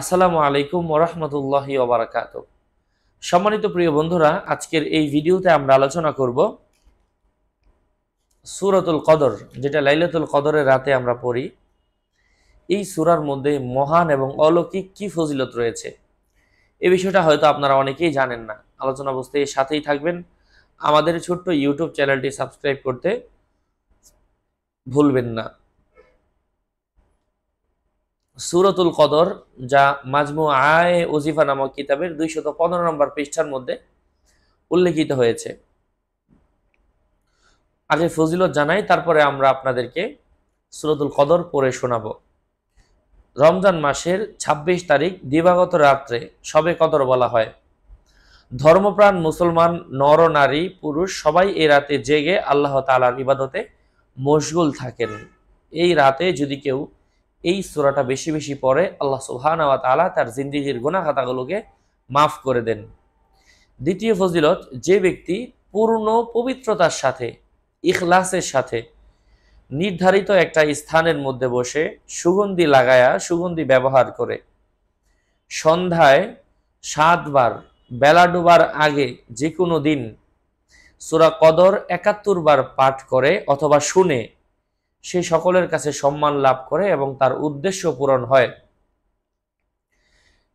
আসসালামু আলাইকুম ওরহমতুল্লাহি ওবরাকাত সম্মানিত প্রিয় বন্ধুরা আজকের এই ভিডিওতে আমরা আলোচনা করব সুরাতুল কদর যেটা লাইলাতুল কদরের রাতে আমরা পড়ি এই সুরার মধ্যে মহান এবং অলৌকিক কি ফজিলত রয়েছে এ বিষয়টা হয়তো আপনারা অনেকেই জানেন না আলোচনা বুঝতে সাথেই থাকবেন আমাদের ছোট্ট ইউটিউব চ্যানেলটি সাবস্ক্রাইব করতে ভুলবেন না সুরতুল কদর যা মাজমু আয় ওজিফা নামক কিতাবের দুইশত পনেরো নম্বর পৃষ্ঠার মধ্যে উল্লেখিত হয়েছে আগে ফজিলত জানাই তারপরে আমরা আপনাদেরকে সুরতুল কদর পড়ে শোনাব রমজান মাসের ২৬ তারিখ দিবাগত রাত্রে সবে কদর বলা হয় ধর্মপ্রাণ মুসলমান নর নারী পুরুষ সবাই এ রাতে জেগে আল্লাহ তালার ইবাদতে মশগুল থাকেন এই রাতে যদি কেউ এই সুরাটা বেশি বেশি পড়ে আল্লাহ সুবহানাহু ওয়া তার জিন্দিগির গোনা খাতাগুলোকে মাফ করে দেন দ্বিতীয় ফজিলত যে ব্যক্তি পূর্ণ পবিত্রতার সাথে ইখলাসের সাথে নির্ধারিত একটা স্থানের মধ্যে বসে সুগন্ধি লাগায়া সুগন্ধি ব্যবহার করে সন্ধ্যায় সাতবার বেলা ডোবার আগে যে কোনো দিন সুরা কদর একাত্তর বার পাঠ করে অথবা শুনে সে সকলের কাছে সম্মান লাভ করে এবং তার উদ্দেশ্য পূরণ হয়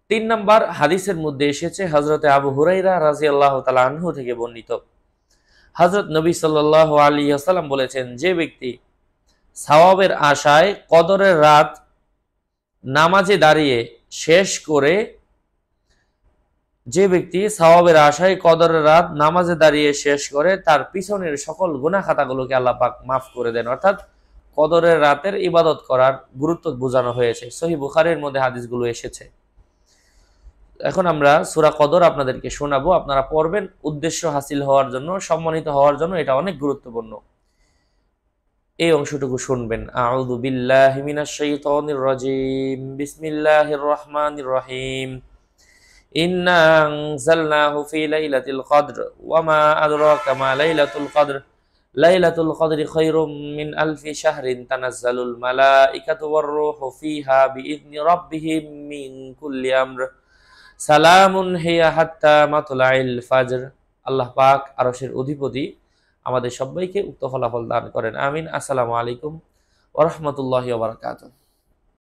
তিন নম্বর হাদিসের মধ্যে এসেছে হজরত আবু হুরাইরা রাজি আল্লাহ আনহু থেকে বর্ণিত হজরত নবী সাল্লাহ আলী আসালাম বলেছেন যে ব্যক্তি সাওয়াবের আশায় কদরের রাত নামাজে দাঁড়িয়ে শেষ করে যে ব্যক্তি সাওয়াবের আশায় কদরের রাত নামাজে দাঁড়িয়ে শেষ করে তার পিছনের সকল গুনা খাতাগুলোকে আল্লাহ পাক মাফ করে দেন অর্থাৎ কদরের রাতের ইবাদত করার গুরুত্ব বোঝানো হয়েছে সহি বুখারের মধ্যে হাদিসগুলো এসেছে এখন আমরা সুরা কদর আপনাদেরকে শোনাবো আপনারা পড়বেন উদ্দেশ্য হাসিল হওয়ার জন্য সম্মানিত হওয়ার জন্য এটা অনেক গুরুত্বপূর্ণ এই অংশটুকু শুনবেন আউযু বিল্লাহি মিনাশ শাইতানির রাজিম বিসমিল্লাহির রহমানির রহিম ইন্না আনজালনাহু ফি লাইলাতিল কদর ওয়া মা আদরাকা মা লাইলাতুল কদর লাইলাতুল কদরি খৈরুম মিন আলফি শাহরিন তানাজ্জালুল মালাইকাতু ওয়ার রূহু ফিহা বিইذনি রাব্বিহিম মিন কুল্লি আমর সালামুন হিয়া হাত্তা মাতলাইল ফাজর আল্লাহ পাক আরশের অধিপতি আমাদের সবাইকে উক্ত ফলাফল দান করেন আমিন আসসালামু আলাইকুম ওয়া রাহমাতুল্লাহি ওয়া বারাকাতুহু